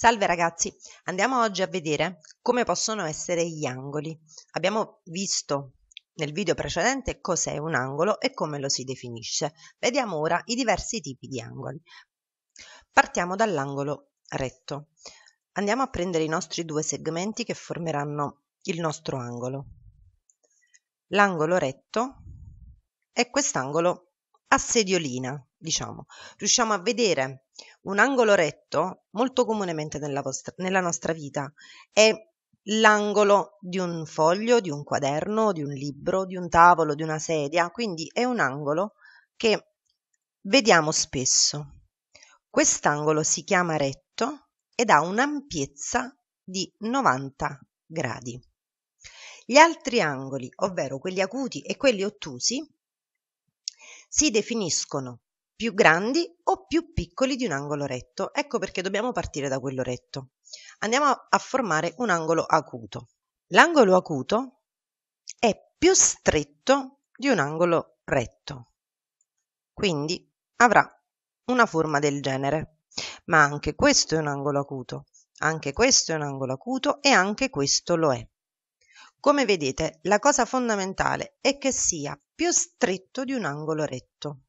Salve ragazzi, andiamo oggi a vedere come possono essere gli angoli. Abbiamo visto nel video precedente cos'è un angolo e come lo si definisce. Vediamo ora i diversi tipi di angoli. Partiamo dall'angolo retto. Andiamo a prendere i nostri due segmenti che formeranno il nostro angolo. L'angolo retto è quest'angolo a sediolina, diciamo. Riusciamo a vedere un angolo retto, molto comunemente nella, vostra, nella nostra vita, è l'angolo di un foglio, di un quaderno, di un libro, di un tavolo, di una sedia, quindi è un angolo che vediamo spesso. Quest'angolo si chiama retto ed ha un'ampiezza di 90 gradi. Gli altri angoli, ovvero quelli acuti e quelli ottusi, si definiscono più grandi o più piccoli di un angolo retto. Ecco perché dobbiamo partire da quello retto. Andiamo a formare un angolo acuto. L'angolo acuto è più stretto di un angolo retto. Quindi avrà una forma del genere. Ma anche questo è un angolo acuto, anche questo è un angolo acuto e anche questo lo è. Come vedete, la cosa fondamentale è che sia più stretto di un angolo retto.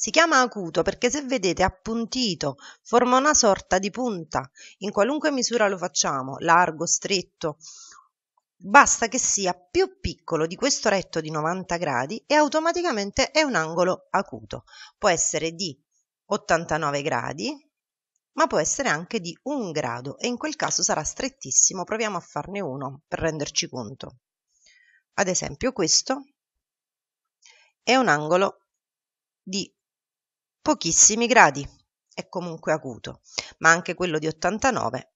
Si chiama acuto perché se vedete appuntito forma una sorta di punta, in qualunque misura lo facciamo, largo, stretto. Basta che sia più piccolo di questo retto di 90 gradi e automaticamente è un angolo acuto. Può essere di 89 gradi, ma può essere anche di un grado e in quel caso sarà strettissimo, proviamo a farne uno per renderci conto. Ad esempio questo è un angolo di pochissimi gradi. È comunque acuto, ma anche quello di 89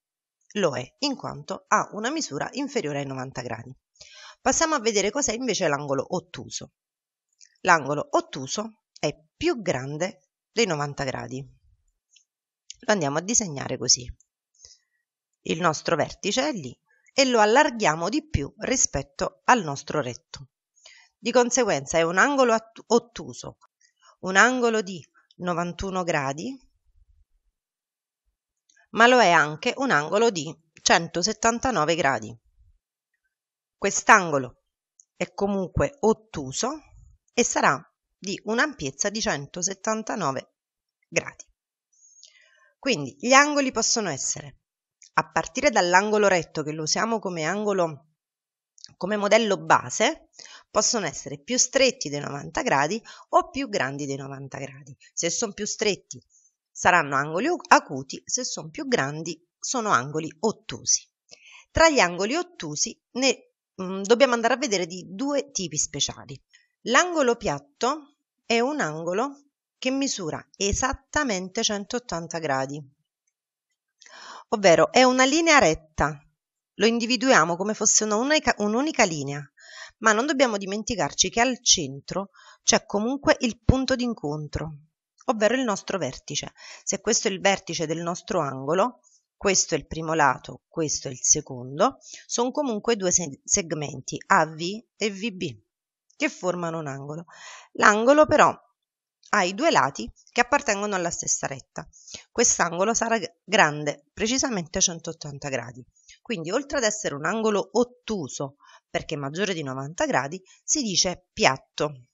lo è in quanto ha una misura inferiore ai 90 gradi. Passiamo a vedere cos'è invece l'angolo ottuso. L'angolo ottuso è più grande dei 90 gradi. Lo andiamo a disegnare così. Il nostro vertice è lì e lo allarghiamo di più rispetto al nostro retto. Di conseguenza è un angolo ottuso, un angolo di 91 gradi, ma lo è anche un angolo di 179 gradi. Quest'angolo è comunque ottuso e sarà di un'ampiezza di 179 gradi. Quindi gli angoli possono essere, a partire dall'angolo retto che lo usiamo come angolo come modello base, possono essere più stretti dei 90 gradi o più grandi dei 90 gradi. Se sono più stretti saranno angoli acuti, se sono più grandi sono angoli ottusi. Tra gli angoli ottusi ne, mh, mm, dobbiamo andare a vedere di due tipi speciali. L'angolo piatto è un angolo che misura esattamente 180 gradi, ovvero è una linea retta. Lo individuiamo come fosse un'unica, un'unica linea ma non dobbiamo dimenticarci che al centro c'è comunque il punto d'incontro, ovvero il nostro vertice. Se questo è il vertice del nostro angolo, questo è il primo lato, questo è il secondo, sono comunque due segmenti AV e VB che formano un angolo. L'angolo però ha i due lati che appartengono alla stessa retta. Quest'angolo sarà grande, precisamente 180 gradi. Quindi, oltre ad essere un angolo ottuso, perché maggiore di 90 gradi, si dice piatto.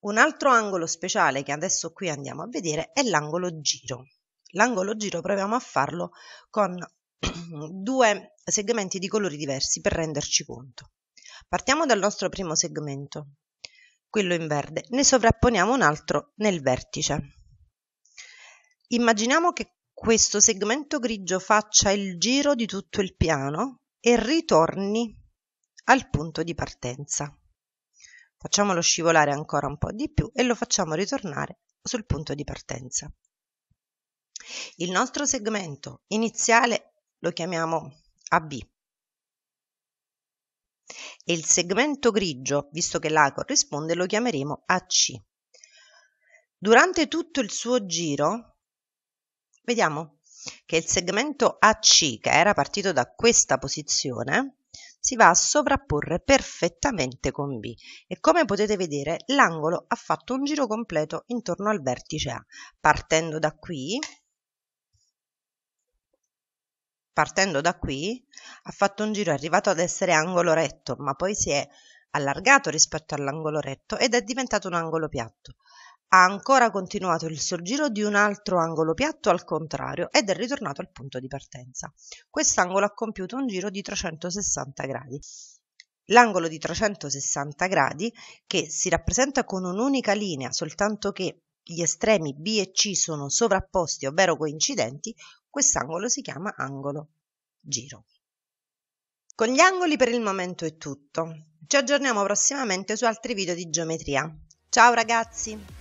Un altro angolo speciale che adesso qui andiamo a vedere è l'angolo giro. L'angolo giro proviamo a farlo con due segmenti di colori diversi per renderci conto. Partiamo dal nostro primo segmento, quello in verde, ne sovrapponiamo un altro nel vertice. Immaginiamo che questo segmento grigio faccia il giro di tutto il piano e ritorni al punto di partenza. Facciamolo scivolare ancora un po' di più e lo facciamo ritornare sul punto di partenza. Il nostro segmento iniziale lo chiamiamo AB. E il segmento grigio, visto che l'A corrisponde, lo chiameremo AC. Durante tutto il suo giro vediamo che il segmento AC che era partito da questa posizione si va a sovrapporre perfettamente con B e come potete vedere l'angolo ha fatto un giro completo intorno al vertice A partendo da qui partendo da qui ha fatto un giro è arrivato ad essere angolo retto ma poi si è allargato rispetto all'angolo retto ed è diventato un angolo piatto ha ancora continuato il suo giro di un altro angolo piatto al contrario ed è ritornato al punto di partenza. Quest'angolo ha compiuto un giro di 360 gradi. L'angolo di 360 gradi, che si rappresenta con un'unica linea, soltanto che gli estremi B e C sono sovrapposti, ovvero coincidenti, quest'angolo si chiama angolo giro. Con gli angoli per il momento è tutto. Ci aggiorniamo prossimamente su altri video di geometria. Ciao ragazzi!